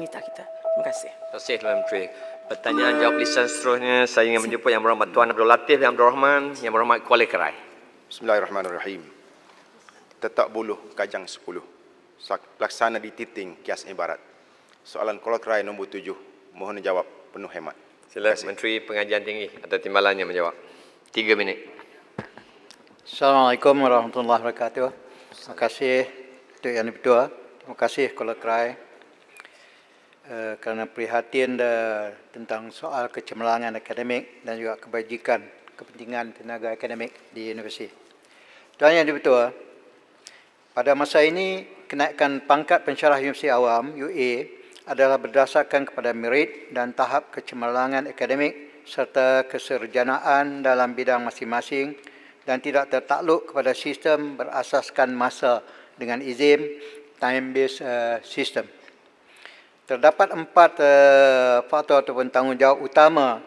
minta kita. Terima kasih. Terima kasih Tuan Menteri. Pertanyaan jawab lisan seterusnya saya ingin menjemput Yang Berhormat Tuan Abdul Latif Yang Berhormat Yang Berhormat Kuala Kerai. Bismillahirrahmanirrahim. Tetap buluh kajang 10. Laksana di titing kias ibarat. Soalan Kuala Kerai nombor 7. Mohon jawab penuh hemat. Sila Menteri Pengajian Tinggi atau timbalannya menjawab. Tiga minit. Assalamualaikum warahmatullahi wabarakatuh. Terima kasih Tuan Yang Berdua. Terima kasih Kuala Kerai. Eh, kerana prihatin de, tentang soal kecemerlangan akademik dan juga kebajikan kepentingan tenaga akademik di universiti. Tuan yang dipertua, eh, pada masa ini kenaikan pangkat pensyarah universiti awam UA adalah berdasarkan kepada merit dan tahap kecemerlangan akademik serta keserjanaan dalam bidang masing-masing dan tidak tertakluk kepada sistem berasaskan masa dengan izin time based uh, eh, system. Terdapat empat uh, faktor ataupun tanggungjawab utama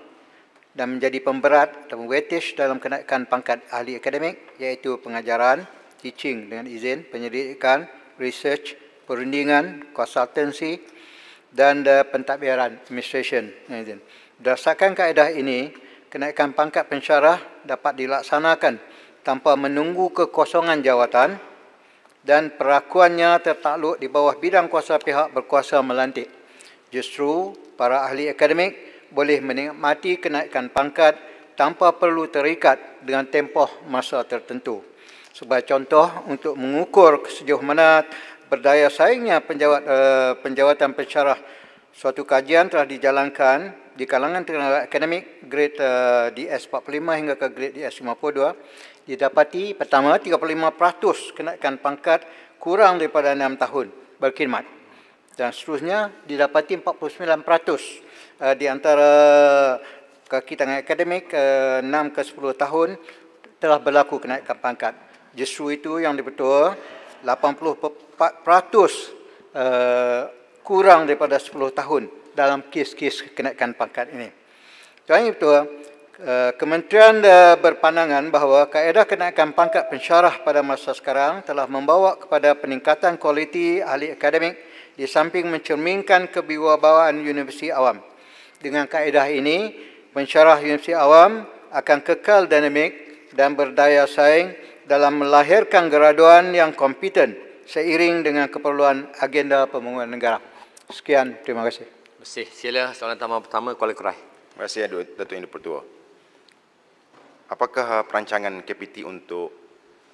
dan menjadi pemberat ataupun wetish dalam kenaikan pangkat ahli akademik iaitu pengajaran, teaching dengan izin, penyelidikan, research, perundingan, consultancy dan uh, pentadbiran administration dengan izin. Berdasarkan kaedah ini, kenaikan pangkat pensyarah dapat dilaksanakan tanpa menunggu kekosongan jawatan dan perakuannya tertakluk di bawah bidang kuasa pihak berkuasa melantik. Justru, para ahli akademik boleh menikmati kenaikan pangkat tanpa perlu terikat dengan tempoh masa tertentu. Sebagai contoh, untuk mengukur sejauh mana berdaya saingnya penjawat, uh, penjawatan pensyarah, suatu kajian telah dijalankan di kalangan tenaga akademik grade eh, uh, DS45 hingga ke grade DS52 didapati pertama 35% kenaikan pangkat kurang daripada 6 tahun berkhidmat. Dan seterusnya didapati 49% eh, di antara kaki tangan akademik 6 eh, ke 10 tahun telah berlaku kenaikan pangkat. Justru itu yang betul 84% eh, kurang daripada 10 tahun dalam kes-kes kenaikan pangkat ini. Jadi betul Eh, Kementerian eh, berpandangan bahawa kaedah kenaikan pangkat pensyarah pada masa sekarang telah membawa kepada peningkatan kualiti ahli akademik di samping mencerminkan kebiwabawaan universiti awam. Dengan kaedah ini, pensyarah universiti awam akan kekal dinamik dan berdaya saing dalam melahirkan graduan yang kompeten seiring dengan keperluan agenda pembangunan negara. Sekian, terima kasih. Terima kasih. Sila soalan pertama, Kuala Kerai. Terima kasih, Datuk Indah Pertua apakah uh, perancangan KPT untuk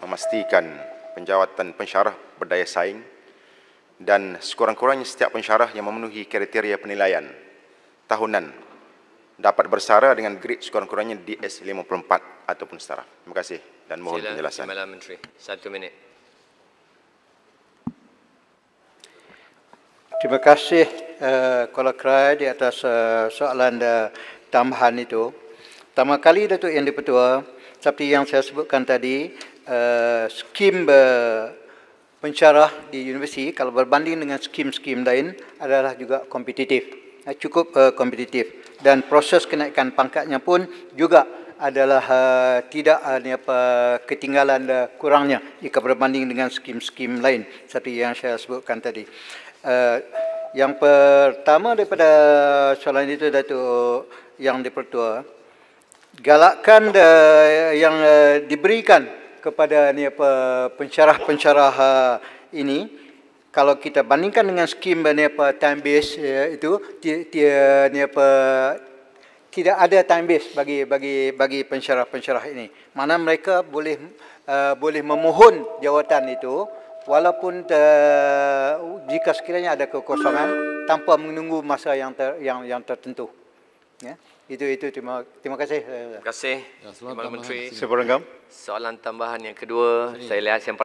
memastikan penjawatan pensyarah berdaya saing dan sekurang-kurangnya setiap pensyarah yang memenuhi kriteria penilaian tahunan dapat bersara dengan grade sekurang-kurangnya ds 54 ataupun setara. Terima kasih dan mohon Sila, penjelasan. Sila, Menteri. Satu minit. Terima kasih uh, Kuala Krai di atas uh, soalan uh, tambahan itu. Pertama kali Datuk Yang Dipertua, seperti yang saya sebutkan tadi, uh, skim pencerah di universiti kalau berbanding dengan skim-skim lain adalah juga kompetitif. Uh, cukup eh, kompetitif. Dan proses kenaikan pangkatnya pun juga adalah uh, tidak uh, ni apa ketinggalan uh, kurangnya jika berbanding dengan skim-skim lain seperti yang saya sebutkan tadi. Uh, yang pertama daripada soalan itu Datuk yang dipertua galakan uh, eh, yang uh, diberikan kepada ni apa pencerah-pencerah uh, eh, ini kalau kita bandingkan dengan skim ni apa time base ya, itu dia ni apa tidak ada time base bagi bagi bagi pencerah-pencerah ini mana mereka boleh uh, boleh memohon jawatan itu walaupun uh, jika sekiranya ada kekosongan tanpa menunggu masa yang ter, yang yang tertentu uh, Ya, itu itu terima terima kasih. Terima kasih. Ya, Menteri. Soalan tambahan yang kedua, saya lihat yang